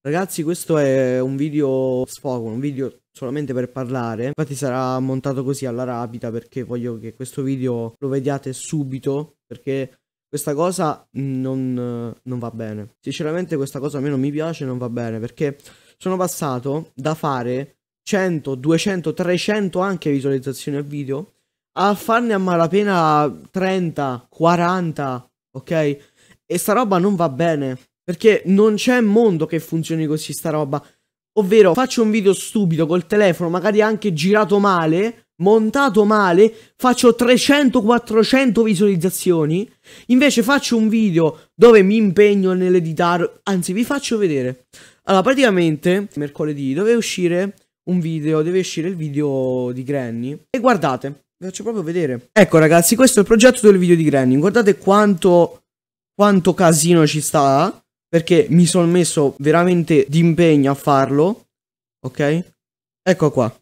Ragazzi questo è un video sfogo, un video solamente per parlare, infatti sarà montato così alla rapida perché voglio che questo video lo vediate subito perché questa cosa non, non va bene. Sinceramente questa cosa a me non mi piace, non va bene perché sono passato da fare 100, 200, 300 anche visualizzazioni a video a farne a malapena 30, 40, ok? E sta roba non va bene. Perché non c'è mondo che funzioni così sta roba. Ovvero faccio un video stupido col telefono, magari anche girato male, montato male, faccio 300-400 visualizzazioni. Invece faccio un video dove mi impegno nell'editare, anzi vi faccio vedere. Allora, praticamente mercoledì deve uscire un video, deve uscire il video di Granny. E guardate, vi faccio proprio vedere. Ecco ragazzi, questo è il progetto del video di Granny. Guardate quanto, quanto casino ci sta perché mi sono messo veramente d'impegno a farlo, ok? Ecco qua,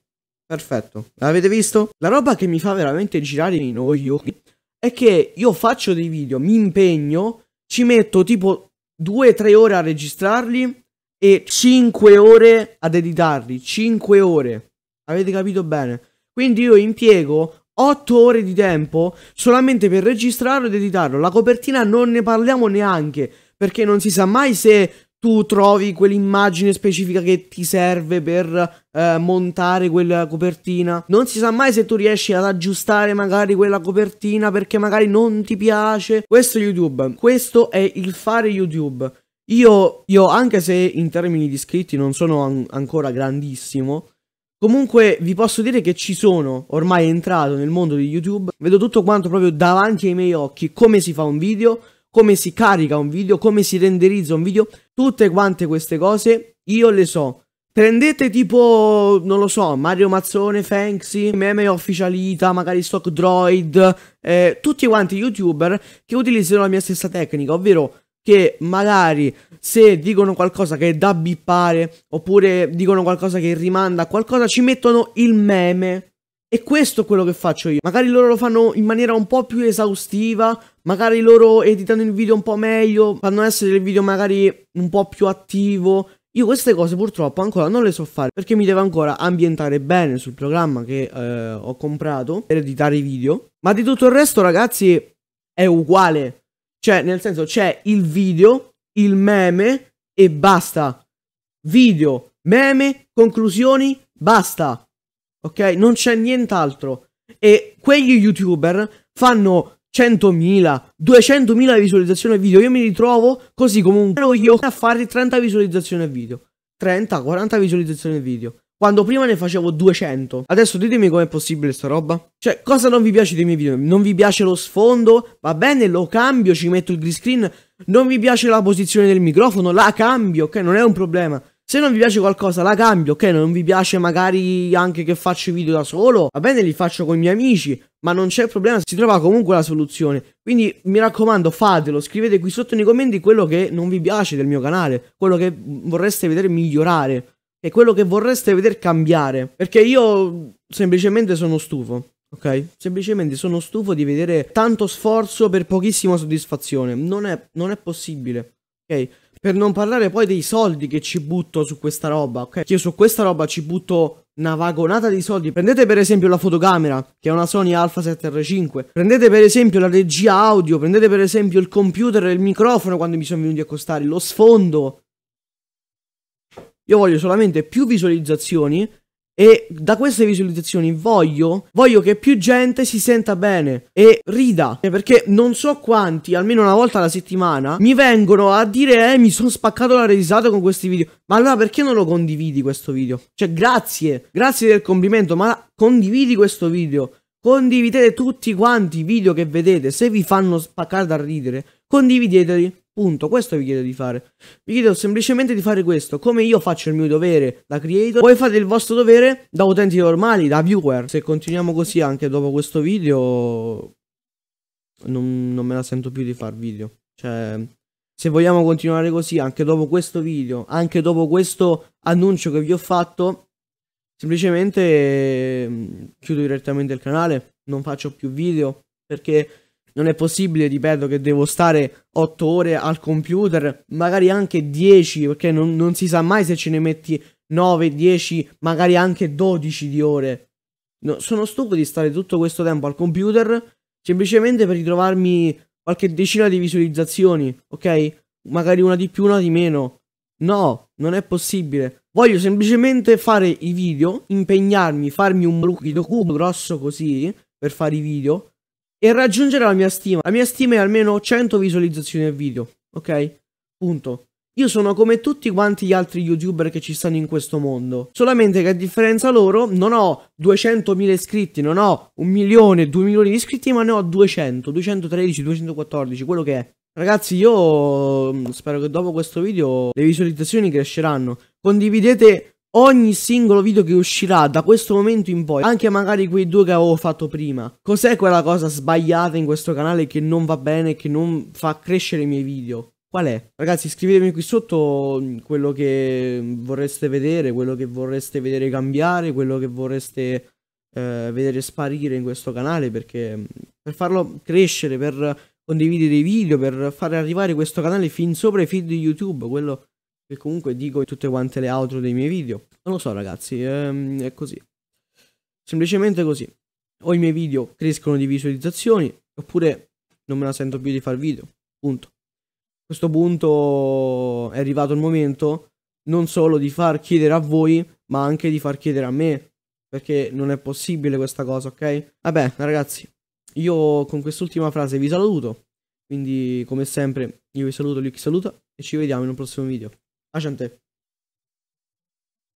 perfetto, l'avete visto? La roba che mi fa veramente girare i coglioni è che io faccio dei video, mi impegno, ci metto tipo 2-3 ore a registrarli e 5 ore ad editarli, 5 ore, avete capito bene? Quindi io impiego 8 ore di tempo solamente per registrarlo ed editarlo. La copertina non ne parliamo neanche perché non si sa mai se tu trovi quell'immagine specifica che ti serve per eh, montare quella copertina. Non si sa mai se tu riesci ad aggiustare magari quella copertina perché magari non ti piace. Questo è YouTube, questo è il fare YouTube. Io, io anche se in termini di iscritti non sono an ancora grandissimo, Comunque vi posso dire che ci sono, ormai entrato nel mondo di YouTube, vedo tutto quanto proprio davanti ai miei occhi, come si fa un video, come si carica un video, come si renderizza un video, tutte quante queste cose io le so. Prendete tipo, non lo so, Mario Mazzone, Fanksy, Meme Officialita, magari Stock Droid, eh, tutti quanti youtuber che utilizzano la mia stessa tecnica, ovvero che magari se dicono qualcosa che è da bippare oppure dicono qualcosa che rimanda a qualcosa ci mettono il meme e questo è quello che faccio io. Magari loro lo fanno in maniera un po' più esaustiva, magari loro editano il video un po' meglio, fanno essere il video magari un po' più attivo. Io queste cose purtroppo ancora non le so fare perché mi devo ancora ambientare bene sul programma che eh, ho comprato per editare i video. Ma di tutto il resto ragazzi è uguale. Cioè nel senso c'è il video, il meme e basta. Video, meme, conclusioni, basta ok? Non c'è nient'altro. E quegli youtuber fanno 100.000, 200.000 visualizzazioni al video. Io mi ritrovo così comunque io a fare 30 visualizzazioni al video. 30, 40 visualizzazioni al video. Quando prima ne facevo 200. Adesso ditemi com'è possibile sta roba. Cioè, cosa non vi piace dei miei video? Non vi piace lo sfondo? Va bene, lo cambio, ci metto il green screen. Non vi piace la posizione del microfono? La cambio, ok? Non è un problema. Se non vi piace qualcosa la cambio, ok? Non vi piace magari anche che faccio i video da solo, va bene, li faccio con i miei amici, ma non c'è problema, si trova comunque la soluzione. Quindi mi raccomando, fatelo, scrivete qui sotto nei commenti quello che non vi piace del mio canale, quello che vorreste vedere migliorare e quello che vorreste vedere cambiare, perché io semplicemente sono stufo. Ok? Semplicemente sono stufo di vedere tanto sforzo per pochissima soddisfazione. Non è, non è possibile. Ok? Per non parlare poi dei soldi che ci butto su questa roba, ok? Io su questa roba ci butto una vagonata di soldi. Prendete per esempio la fotocamera, che è una Sony Alpha 7R5. Prendete per esempio la regia audio, prendete per esempio il computer e il microfono quando mi sono venuti a costare, lo sfondo. Io voglio solamente più visualizzazioni e da queste visualizzazioni voglio, voglio che più gente si senta bene e rida. Perché non so quanti, almeno una volta alla settimana, mi vengono a dire: Eh, mi sono spaccato la risata con questi video. Ma allora perché non lo condividi questo video? Cioè, grazie, grazie del complimento, ma condividi questo video. Condividete tutti quanti i video che vedete. Se vi fanno spaccare da ridere, condivideteli. Punto, questo vi chiedo di fare. Vi chiedo semplicemente di fare questo, come io faccio il mio dovere da creator, voi fate il vostro dovere da utenti normali, da viewer. Se continuiamo così anche dopo questo video, non, non me la sento più di far video. Cioè, se vogliamo continuare così anche dopo questo video, anche dopo questo annuncio che vi ho fatto, semplicemente mm, chiudo direttamente il canale, non faccio più video, perché non è possibile, ripeto, che devo stare 8 ore al computer, magari anche 10, perché non, non si sa mai se ce ne metti 9, 10, magari anche 12 di ore. No, sono stupido di stare tutto questo tempo al computer semplicemente per ritrovarmi qualche decina di visualizzazioni, ok? Magari una di più, una di meno. No, non è possibile. Voglio semplicemente fare i video, impegnarmi, farmi un bruchito cubo grosso così per fare i video e raggiungere la mia stima. La mia stima è almeno 100 visualizzazioni al video, ok? Punto. Io sono come tutti quanti gli altri youtuber che ci stanno in questo mondo, solamente che a differenza loro non ho 200.000 iscritti, non ho un milione, 2 milioni di iscritti, ma ne ho 200, 213, 214, quello che è. Ragazzi, io mm, spero che dopo questo video le visualizzazioni cresceranno. Condividete ogni singolo video che uscirà da questo momento in poi, anche magari quei due che avevo fatto prima. Cos'è quella cosa sbagliata in questo canale che non va bene, che non fa crescere i miei video? Qual è? Ragazzi scrivetemi qui sotto mm, quello che vorreste vedere, quello che vorreste vedere cambiare, quello che vorreste eh, vedere sparire in questo canale perché mm, per farlo crescere, per condividere i video, per fare arrivare questo canale fin sopra i feed di YouTube, quello che comunque dico in tutte quante le outro dei miei video. Non lo so ragazzi, ehm, è così. Semplicemente così. O i miei video crescono di visualizzazioni, oppure non me la sento più di fare video. Punto. A questo punto è arrivato il momento non solo di far chiedere a voi, ma anche di far chiedere a me. Perché non è possibile questa cosa, ok? Vabbè, ragazzi, io con quest'ultima frase vi saluto. Quindi, come sempre, io vi saluto, Luke saluta e ci vediamo in un prossimo video. a jantar.